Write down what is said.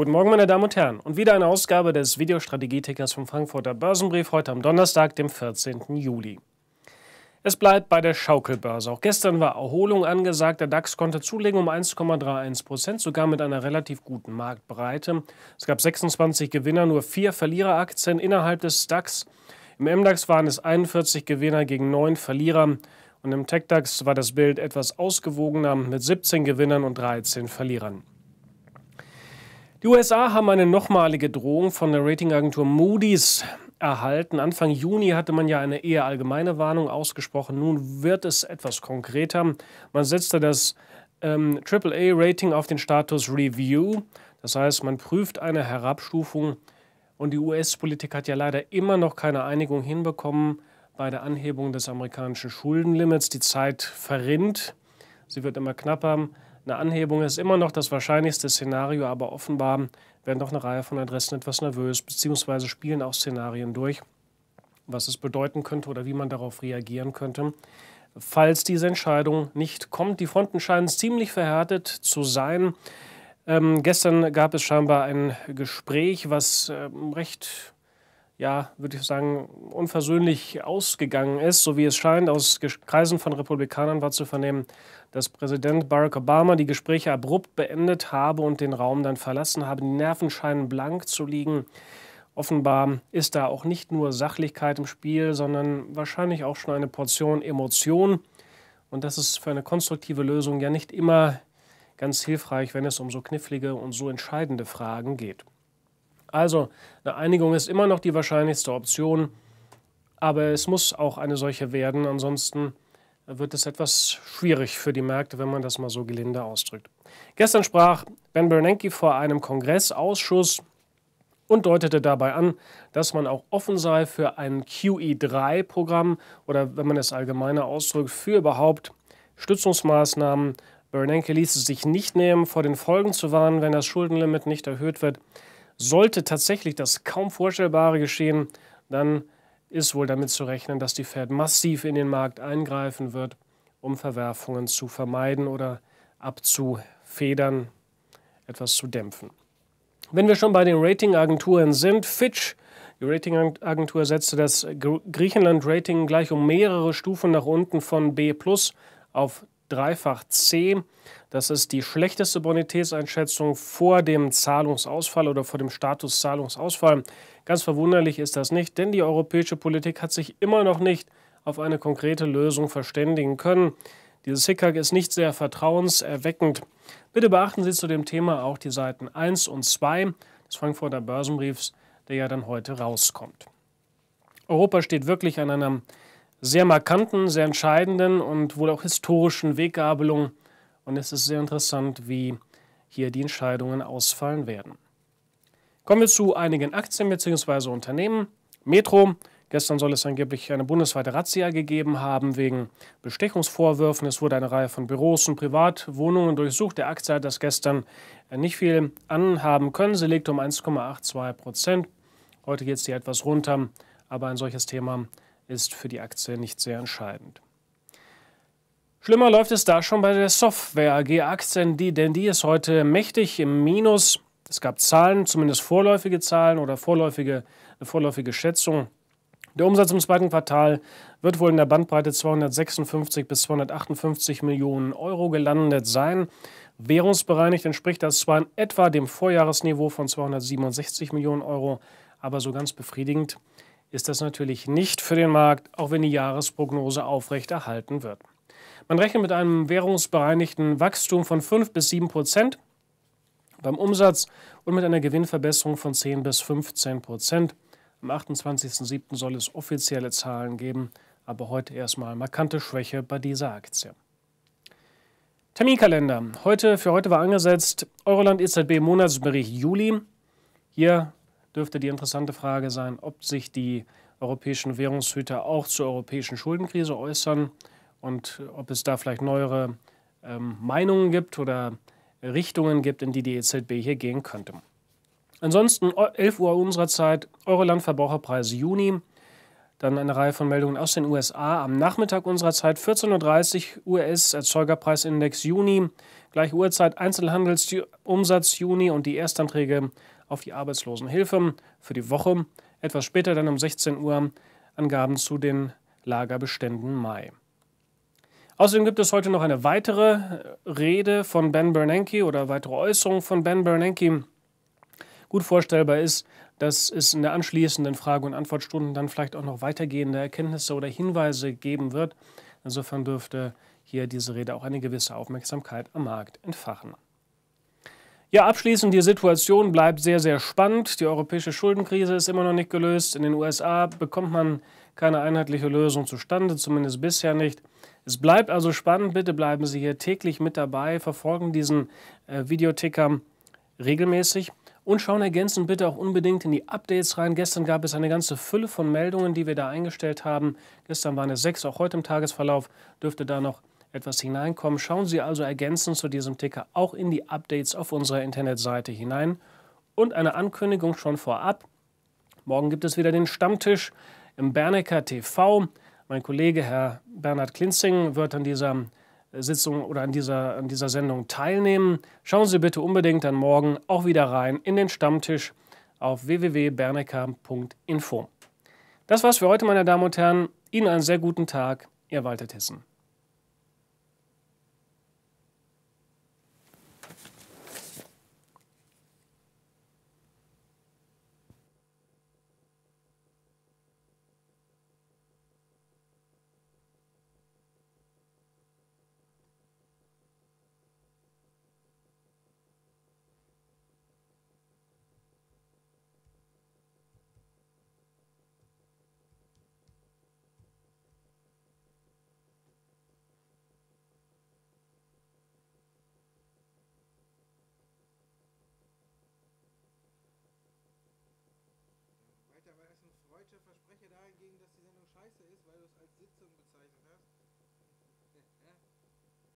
Guten Morgen, meine Damen und Herren, und wieder eine Ausgabe des Videostrategietickers vom Frankfurter Börsenbrief heute am Donnerstag, dem 14. Juli. Es bleibt bei der Schaukelbörse. Auch gestern war Erholung angesagt. Der DAX konnte zulegen um 1,31 Prozent, sogar mit einer relativ guten Marktbreite. Es gab 26 Gewinner, nur vier Verliereraktien innerhalb des DAX. Im MDAX waren es 41 Gewinner gegen 9 Verlierer. Und im TechDAX war das Bild etwas ausgewogener mit 17 Gewinnern und 13 Verlierern. Die USA haben eine nochmalige Drohung von der Ratingagentur Moody's erhalten. Anfang Juni hatte man ja eine eher allgemeine Warnung ausgesprochen. Nun wird es etwas konkreter. Man setzte das ähm, AAA-Rating auf den Status Review. Das heißt, man prüft eine Herabstufung. Und die US-Politik hat ja leider immer noch keine Einigung hinbekommen bei der Anhebung des amerikanischen Schuldenlimits. Die Zeit verrinnt. Sie wird immer knapper. Eine Anhebung ist immer noch das wahrscheinlichste Szenario, aber offenbar werden doch eine Reihe von Adressen etwas nervös, beziehungsweise spielen auch Szenarien durch, was es bedeuten könnte oder wie man darauf reagieren könnte, falls diese Entscheidung nicht kommt. Die Fronten scheinen ziemlich verhärtet zu sein. Ähm, gestern gab es scheinbar ein Gespräch, was ähm, recht ja, würde ich sagen, unversöhnlich ausgegangen ist. So wie es scheint, aus Kreisen von Republikanern war zu vernehmen, dass Präsident Barack Obama die Gespräche abrupt beendet habe und den Raum dann verlassen habe. Die Nerven scheinen blank zu liegen. Offenbar ist da auch nicht nur Sachlichkeit im Spiel, sondern wahrscheinlich auch schon eine Portion Emotion. Und das ist für eine konstruktive Lösung ja nicht immer ganz hilfreich, wenn es um so knifflige und so entscheidende Fragen geht. Also, eine Einigung ist immer noch die wahrscheinlichste Option, aber es muss auch eine solche werden, ansonsten wird es etwas schwierig für die Märkte, wenn man das mal so gelinde ausdrückt. Gestern sprach Ben Bernanke vor einem Kongressausschuss und deutete dabei an, dass man auch offen sei für ein QE3-Programm oder wenn man es allgemeiner ausdrückt, für überhaupt Stützungsmaßnahmen. Bernanke ließ es sich nicht nehmen, vor den Folgen zu warnen, wenn das Schuldenlimit nicht erhöht wird. Sollte tatsächlich das kaum Vorstellbare geschehen, dann ist wohl damit zu rechnen, dass die Fed massiv in den Markt eingreifen wird, um Verwerfungen zu vermeiden oder abzufedern, etwas zu dämpfen. Wenn wir schon bei den Ratingagenturen sind, Fitch, die Ratingagentur setzte das Griechenland-Rating gleich um mehrere Stufen nach unten von B auf dreifach C. Das ist die schlechteste Bonitätseinschätzung vor dem Zahlungsausfall oder vor dem Status Zahlungsausfall. Ganz verwunderlich ist das nicht, denn die europäische Politik hat sich immer noch nicht auf eine konkrete Lösung verständigen können. Dieses Hickhack ist nicht sehr vertrauenserweckend. Bitte beachten Sie zu dem Thema auch die Seiten 1 und 2 des Frankfurter Börsenbriefs, der ja dann heute rauskommt. Europa steht wirklich an einem sehr markanten, sehr entscheidenden und wohl auch historischen Weggabelung. Und es ist sehr interessant, wie hier die Entscheidungen ausfallen werden. Kommen wir zu einigen Aktien bzw. Unternehmen. Metro. Gestern soll es angeblich eine bundesweite Razzia gegeben haben wegen Bestechungsvorwürfen. Es wurde eine Reihe von Büros und Privatwohnungen durchsucht. Der Aktie hat das gestern nicht viel anhaben können. Sie liegt um 1,82 Prozent. Heute geht es hier etwas runter, aber ein solches Thema ist für die Aktie nicht sehr entscheidend. Schlimmer läuft es da schon bei der Software AG Aktien, denn die ist heute mächtig im Minus. Es gab Zahlen, zumindest vorläufige Zahlen oder vorläufige, eine äh, vorläufige Schätzung. Der Umsatz im zweiten Quartal wird wohl in der Bandbreite 256 bis 258 Millionen Euro gelandet sein. Währungsbereinigt entspricht das zwar in etwa dem Vorjahresniveau von 267 Millionen Euro, aber so ganz befriedigend ist das natürlich nicht für den Markt, auch wenn die Jahresprognose aufrechterhalten wird. Man rechnet mit einem währungsbereinigten Wachstum von 5 bis 7 Prozent beim Umsatz und mit einer Gewinnverbesserung von 10 bis 15 Prozent. Am 28.07. soll es offizielle Zahlen geben, aber heute erstmal markante Schwäche bei dieser Aktie. Terminkalender. Heute, für heute war angesetzt Euroland EZB Monatsbericht Juli. Hier dürfte die interessante Frage sein, ob sich die europäischen Währungshüter auch zur europäischen Schuldenkrise äußern und ob es da vielleicht neuere ähm, Meinungen gibt oder Richtungen gibt, in die die EZB hier gehen könnte. Ansonsten 11 Uhr unserer Zeit, Euroland Verbraucherpreise Juni. Dann eine Reihe von Meldungen aus den USA am Nachmittag unserer Zeit, 14.30 Uhr US-Erzeugerpreisindex Juni, gleiche Uhrzeit Einzelhandelsumsatz Juni und die Erstanträge auf die Arbeitslosenhilfe für die Woche. Etwas später dann um 16 Uhr Angaben zu den Lagerbeständen Mai. Außerdem gibt es heute noch eine weitere äh, Rede von Ben Bernanke oder weitere Äußerungen von Ben Bernanke. Gut vorstellbar ist, dass es in der anschließenden Frage- und Antwortstunden dann vielleicht auch noch weitergehende Erkenntnisse oder Hinweise geben wird. Insofern dürfte hier diese Rede auch eine gewisse Aufmerksamkeit am Markt entfachen. Ja, abschließend, die Situation bleibt sehr, sehr spannend. Die europäische Schuldenkrise ist immer noch nicht gelöst. In den USA bekommt man keine einheitliche Lösung zustande, zumindest bisher nicht. Es bleibt also spannend. Bitte bleiben Sie hier täglich mit dabei, verfolgen diesen äh, Videoticker regelmäßig und schauen ergänzend bitte auch unbedingt in die Updates rein. Gestern gab es eine ganze Fülle von Meldungen, die wir da eingestellt haben. Gestern waren es sechs, auch heute im Tagesverlauf dürfte da noch etwas hineinkommen. Schauen Sie also ergänzend zu diesem Ticker auch in die Updates auf unserer Internetseite hinein. Und eine Ankündigung schon vorab. Morgen gibt es wieder den Stammtisch im Bernecker TV. Mein Kollege Herr Bernhard Klinzing wird an dieser äh, Sitzung oder an dieser, an dieser Sendung teilnehmen. Schauen Sie bitte unbedingt dann morgen auch wieder rein in den Stammtisch auf www.bernecker.info. Das war's für heute, meine Damen und Herren. Ihnen einen sehr guten Tag. Ihr Walter Tissen. scheiße ist, weil du es als Sitzung